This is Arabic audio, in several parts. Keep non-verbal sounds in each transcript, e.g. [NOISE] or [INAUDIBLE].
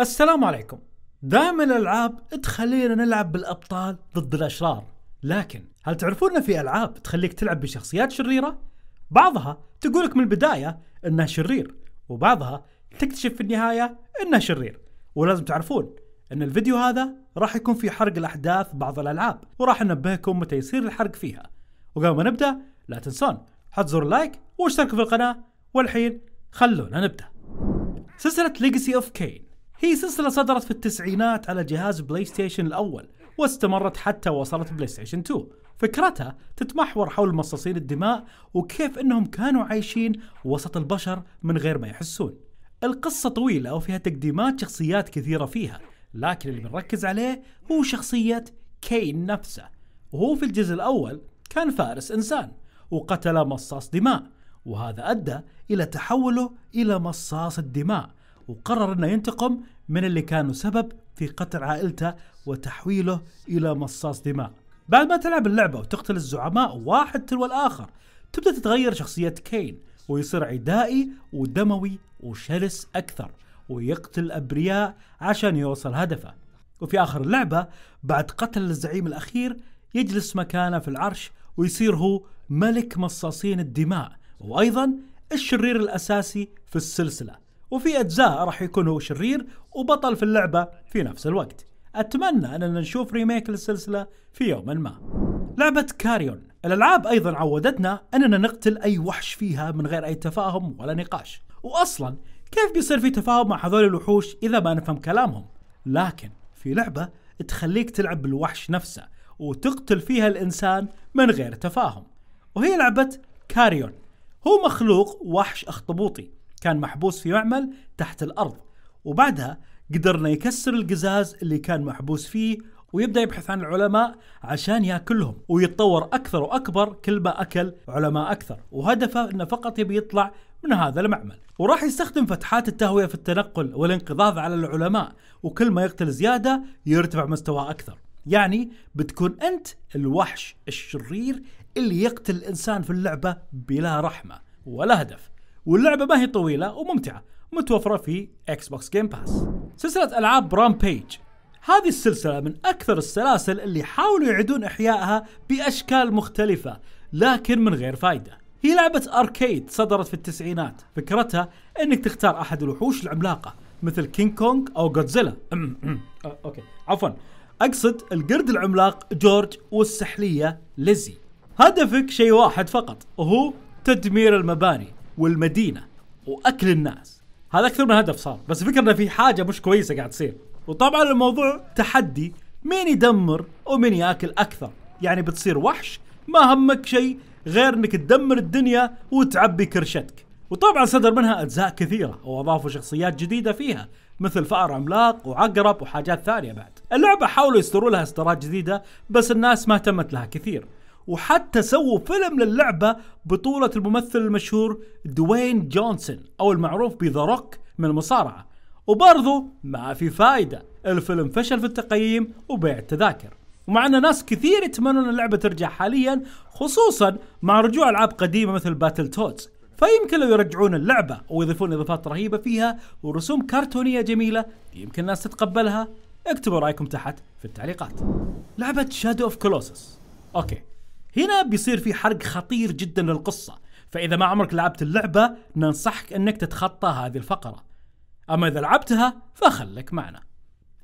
السلام عليكم دائما الالعاب تخلينا نلعب بالابطال ضد الاشرار لكن هل تعرفون ان في العاب تخليك تلعب بشخصيات شريره بعضها تقولك من البدايه انه شرير وبعضها تكتشف في النهايه انه شرير ولازم تعرفون ان الفيديو هذا راح يكون في حرق الاحداث بعض الالعاب وراح ننبهكم متى يصير الحرق فيها وقبل ما نبدا لا تنسون حط زر اللايك واشتركوا في القناه والحين خلونا نبدا سلسله ليجسي اوف كين هي سلسلة صدرت في التسعينات على جهاز بلاي ستيشن الأول واستمرت حتى وصلت بلاي ستيشن 2 فكرتها تتمحور حول مصاصين الدماء وكيف انهم كانوا عايشين وسط البشر من غير ما يحسون القصة طويلة وفيها تقديمات شخصيات كثيرة فيها لكن اللي بنركز عليه هو شخصية كين نفسه وهو في الجزء الأول كان فارس إنسان وقتل مصاص دماء وهذا أدى إلى تحوله إلى مصاص الدماء وقرر انه ينتقم من اللي كانوا سبب في قتل عائلته وتحويله الى مصاص دماء. بعد ما تلعب اللعبه وتقتل الزعماء واحد تلو الاخر، تبدا تتغير شخصيه كين ويصير عدائي ودموي وشرس اكثر، ويقتل الابرياء عشان يوصل هدفه. وفي اخر اللعبه بعد قتل الزعيم الاخير يجلس مكانه في العرش ويصير هو ملك مصاصين الدماء وايضا الشرير الاساسي في السلسله وفي أجزاء راح يكون هو شرير وبطل في اللعبة في نفس الوقت أتمنى أننا نشوف ريميك للسلسلة في يوم ما لعبة كاريون الألعاب أيضا عودتنا أننا نقتل أي وحش فيها من غير أي تفاهم ولا نقاش وأصلا كيف بيصير في تفاهم مع هذول الوحوش إذا ما نفهم كلامهم لكن في لعبة تخليك تلعب بالوحش نفسه وتقتل فيها الإنسان من غير تفاهم وهي لعبة كاريون هو مخلوق وحش أخطبوطي كان محبوس في معمل تحت الأرض وبعدها قدرنا يكسر القزاز اللي كان محبوس فيه ويبدا يبحث عن العلماء عشان ياكلهم ويتطور اكثر واكبر كل ما اكل علماء اكثر وهدفه انه فقط يبي يطلع من هذا المعمل وراح يستخدم فتحات التهويه في التنقل والانقضاض على العلماء وكل ما يقتل زياده يرتفع مستواه اكثر يعني بتكون انت الوحش الشرير اللي يقتل الانسان في اللعبه بلا رحمه ولا هدف واللعبه ما هي طويله وممتعه متوفره في اكس بوكس جيم باس سلسله العاب رامبيج هذه السلسله من اكثر السلاسل اللي حاولوا يعيدون احيائها باشكال مختلفه لكن من غير فائده هي لعبة أركيد صدرت في التسعينات فكرتها أنك تختار أحد الوحوش العملاقة مثل كينج كونغ أو جودزيلا [CLEARS THROAT] أوكي عفوا أقصد القرد العملاق جورج والسحلية ليزي هدفك شيء واحد فقط وهو تدمير المباني والمدينه واكل الناس هذا اكثر من هدف صار بس فكرنا في حاجه مش كويسه قاعد تصير وطبعا الموضوع تحدي مين يدمر ومين ياكل اكثر يعني بتصير وحش ما همك شيء غير انك تدمر الدنيا وتعبي كرشتك وطبعا صدر منها اجزاء كثيره واضافوا شخصيات جديده فيها مثل فأر عملاق وعقرب وحاجات ثانيه بعد اللعبه حاولوا يصدروا لها اصدارات جديده بس الناس ما اهتمت لها كثير وحتى سووا فيلم للعبة بطولة الممثل المشهور دوين جونسون أو المعروف بذا روك من المصارعة وبرضه ما في فايدة الفيلم فشل في التقييم وبيع التذاكر ومع ان ناس كثير يتمنون اللعبه ترجع حاليا خصوصا مع رجوع العاب قديمه مثل باتل تودز فيمكن لو يرجعون اللعبه ويضيفون اضافات رهيبه فيها ورسوم كرتونيه جميله يمكن الناس تتقبلها اكتبوا رايكم تحت في التعليقات لعبه شادو اوف كولوسس اوكي هنا بيصير في حرق خطير جدا للقصة فإذا ما عمرك لعبت اللعبة ننصحك أنك تتخطى هذه الفقرة أما إذا لعبتها فخلك معنا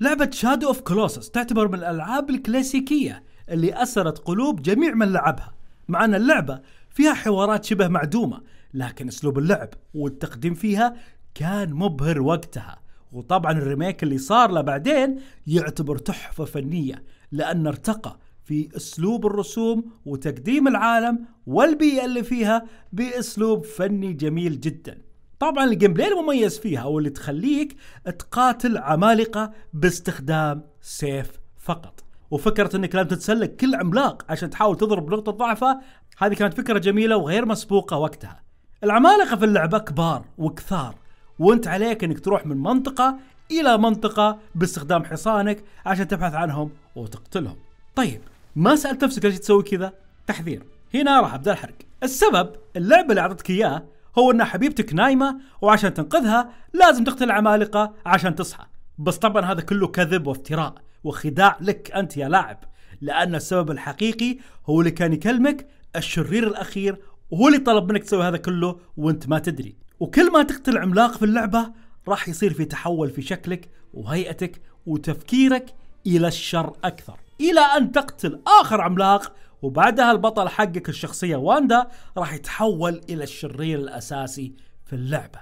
لعبة شادو اوف كولوسس تعتبر من الألعاب الكلاسيكية اللي أسرت قلوب جميع من لعبها مع أن اللعبة فيها حوارات شبه معدومة لكن أسلوب اللعب والتقديم فيها كان مبهر وقتها وطبعا الريميك اللي صار له بعدين يعتبر تحفة فنية لأنه ارتقى في اسلوب الرسوم وتقديم العالم والبيئه اللي فيها باسلوب فني جميل جدا. طبعا الجيم بلاي المميز فيها واللي تخليك تقاتل عمالقه باستخدام سيف فقط. وفكره انك لازم تتسلق كل عملاق عشان تحاول تضرب نقطه ضعفه هذه كانت فكره جميله وغير مسبوقه وقتها. العمالقه في اللعبه كبار وكثار وانت عليك انك تروح من منطقه الى منطقه باستخدام حصانك عشان تبحث عنهم وتقتلهم. طيب ما سالت نفسك ليش تسوي كذا تحذير هنا راح ابدا الحرق السبب اللعبه اللي اعطتك اياه هو ان حبيبتك نايمه وعشان تنقذها لازم تقتل عمالقه عشان تصحى بس طبعا هذا كله كذب وافتراء وخداع لك انت يا لاعب لان السبب الحقيقي هو اللي كان يكلمك الشرير الاخير وهو اللي طلب منك تسوي هذا كله وانت ما تدري وكل ما تقتل عملاق في اللعبه راح يصير في تحول في شكلك وهيئتك وتفكيرك الى الشر اكثر إلى أن تقتل آخر عملاق وبعدها البطل حقك الشخصية واندا راح يتحول إلى الشرير الأساسي في اللعبة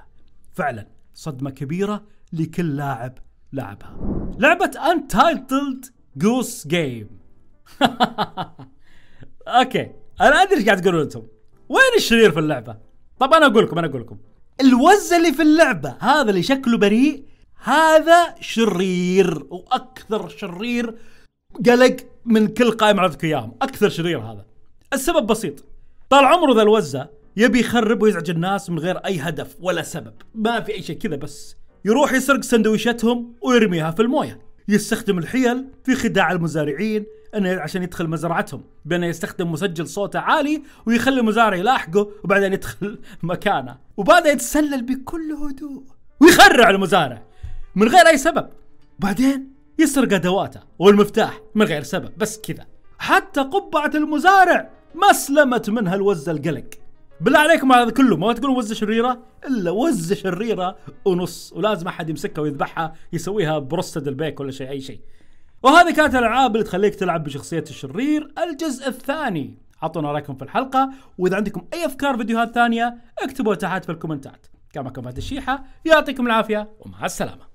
فعلا صدمة كبيرة لكل لاعب لعبها لعبة انتايتلد جوس جيم اوكي انا ادري ايش قاعد تقولون انتم وين الشرير في اللعبه طب انا اقول لكم انا اقول لكم الوز اللي في اللعبه هذا اللي شكله بريء هذا شرير واكثر شرير قلق من كل قائم عرضك اياهم اكثر شرير هذا السبب بسيط طال عمره ذا الوزه يبي يخرب ويزعج الناس من غير اي هدف ولا سبب ما في اي شيء كذا بس يروح يسرق سندويشتهم ويرميها في المويه يستخدم الحيل في خداع المزارعين انه عشان يدخل مزرعتهم بانه يستخدم مسجل صوته عالي ويخلي المزارع يلاحقه وبعدين يدخل [LAUGHS] مكانه وبعدين يتسلل بكل هدوء ويخرع المزارع من غير اي سبب بعدين يسرق ادواته والمفتاح من غير سبب بس كذا حتى قبعه المزارع ما سلمت منها الوزه القلق بالله عليكم على هذا كله ما تقولون وزه شريره الا وزه شريره ونص ولازم احد يمسكها ويذبحها يسويها برصد البيك ولا شيء اي شيء وهذه كانت الالعاب اللي تخليك تلعب بشخصيه الشرير الجزء الثاني اعطونا رايكم في الحلقه واذا عندكم اي افكار فيديوهات ثانيه اكتبوها تحت في الكومنتات كما كان فهد الشيحه يعطيكم العافيه ومع السلامه